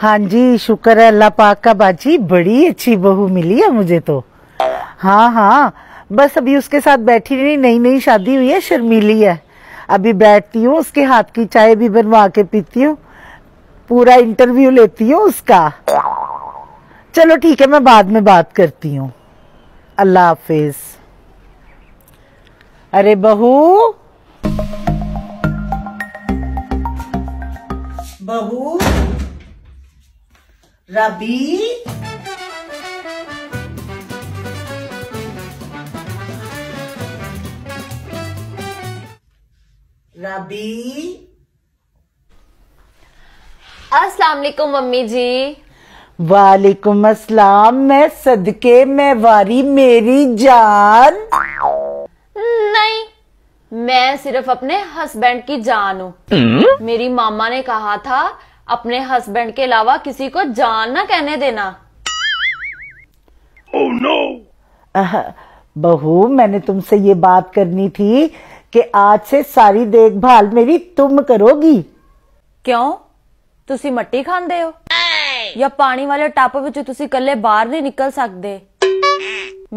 हाँ जी शुक्र है अल्लाह पाक का बाजी बड़ी अच्छी बहू मिली है मुझे तो हाँ हाँ बस अभी उसके साथ बैठी नहीं नई नई शादी हुई है शर्मीली है अभी बैठती हूँ उसके हाथ की चाय भी बनवा के पीती हूँ पूरा इंटरव्यू लेती हूँ उसका चलो ठीक है मैं बाद में बात करती हूँ अल्लाह हाफिज अरे बहू रबी मम्मी जी वालेकुम अस्सलाम मैं सदके मैं वारी मेरी जान नहीं मैं सिर्फ अपने हस्बैंड की जान हूँ hmm? मेरी मामा ने कहा था अपने हस्बैंड के अलावा किसी को जान ना कहने देना oh, no. बहू मैंने तुमसे ये बात करनी थी कि आज से सारी देखभाल मेरी तुम करोगी क्यों ਤੁਸੀਂ ਮੱਟੀ ਖਾਂਦੇ ਹੋ ਜਾਂ ਪਾਣੀ ਵਾਲੇ ਟੱਪ ਵਿੱਚ ਤੁਸੀਂ ਇਕੱਲੇ ਬਾਹਰ ਨਹੀਂ ਨਿਕਲ ਸਕਦੇ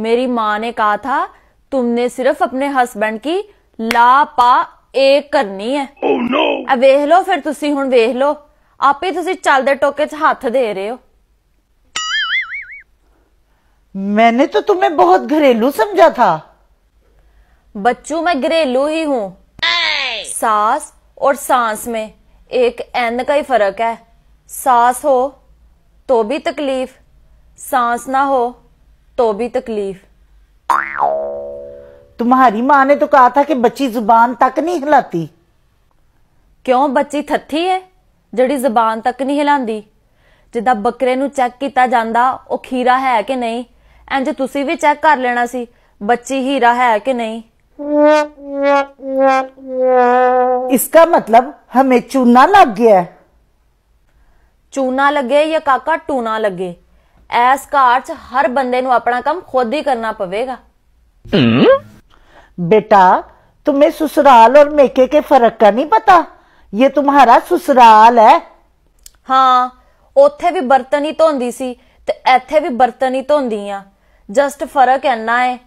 मेरी माँ ने कहा था तुमने सिर्फ अपने हस्बैंड की ला पा एक करनी है oh, no. अब वेह लो फिर तुसी हुन वेह लो आपे ਤੁਸੀਂ चलते टोके हाथ दे रहे हो मैंने तो तुम्हें बहुत घरेलू समझा था बच्चू मैं घरेलू ही हूँ सास और सांस में एक एन का ही फर्क है सास हो तो भी तकलीफ सांस ना हो तो भी तकलीफ तुम्हारी माँ ने तो कहा था कि बच्ची जुबान तक नहीं हिलाती क्यों बच्ची थत्थी है ਜਿਹੜੀ ਜ਼ਬਾਨ ਤੱਕ ਨਹੀਂ ਹਿਲਾਉਂਦੀ ਜਿੱਦਾਂ ਬੱਕਰੇ ਨੂੰ ਚੈੱਕ ਕੀਤਾ ਜਾਂਦਾ ਉਹ ਖੀਰਾ ਹੈ ਕਿ ਨਹੀਂ ਇੰਜ ਤੁਸੀਂ ਵੀ ਚੈੱਕ ਕਰ ਲੈਣਾ ਸੀ ਬੱਚੀ ਹੀਰਾ ਹੈ ਕਿ ਨਹੀਂ ਇਸ ਦਾ ਮਤਲਬ ਹਮੇ ਚੂਨਾ ਲੱਗ ਗਿਆ ਚੂਨਾ ਲੱਗੇ ਜਾਂ ਕਾਕਾ ਟੂਨਾ ਲੱਗੇ ਇਸ ਘਰ 'ਚ ਹਰ ਬੰਦੇ ਨੂੰ ਆਪਣਾ ਕੰਮ ਖੁਦ ਹੀ ਕਰਨਾ ਪਵੇਗਾ ਬੇਟਾ ਤੁਮੇ ਸੁਸਰਾਲ ਔਰ ਮੇਕੇ ਕੇ ਫਰਕ ਕਾ ਨਹੀਂ ਪਤਾ ਇਹ तुम्हारा ਸੁਸਰਾਲ ਹੈ ਹਾਂ ਉੱਥੇ ਵੀ ਬਰਤਨ ਹੀ ਧੋਂਦੀ ਸੀ ਤੇ ਇੱਥੇ ਵੀ ਬਰਤਨ ਹੀ ਧੋਂਦੀ ਆ ਜਸਟ ਫਰਕ ਐਨਾ ਹੈ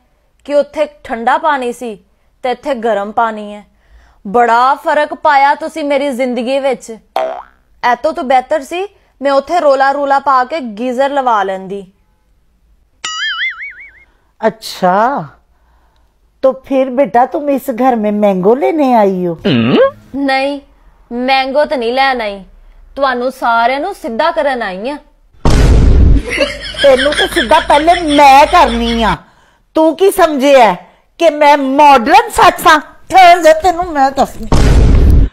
ਕਿ ਉੱਥੇ ਠੰਡਾ ਪਾਣੀ ਸੀ ਤੇ ਇੱਥੇ ਗਰਮ ਪਾਣੀ ਹੈ ਬੜਾ ਫਰਕ ਪਾਇਆ ਤੁਸੀਂ ਮੇਰੀ ਜ਼ਿੰਦਗੀ ਵਿੱਚ ਐਤੋਂ ਤੋਂ ਬਿਹਤਰ ਸੀ ਮੈਂ ਉੱਥੇ ਰੋਲਾ ਰੋਲਾ ਪਾ ਕੇ ਗੀਜ਼ਰ ਲਵਾ ਲੈਂਦੀ ਅੱਛਾ ਤੋ ਫਿਰ ਬੇਟਾ तुम ਇਸ ਘਰ ਮੇ ਮੈਂਗੋ ਲੈਨੇ ਆਈ ਹੋ ਨਹੀਂ ਮੈਂਗੋ ਤਾਂ ਨਹੀਂ ਲੈਣ ਆਈ ਤੁਹਾਨੂੰ ਸਾਰਿਆਂ ਨੂੰ ਸਿੱਧਾ ਕਰਨ ਆਈ ਆ ਤੈਨੂੰ ਤਾਂ ਸਿੱਧਾ ਪਹਿਲੇ ਮੈਂ ਕਰਨੀ ਆ ਤੂੰ ਕੀ ਸਮਝਿਆ ਕਿ ਮੈਂ ਮਾਡਰਨ ਸੱਚ ਸਾਂ ਤੈਨੂੰ ਮੈਂ ਦੱਸਣੀ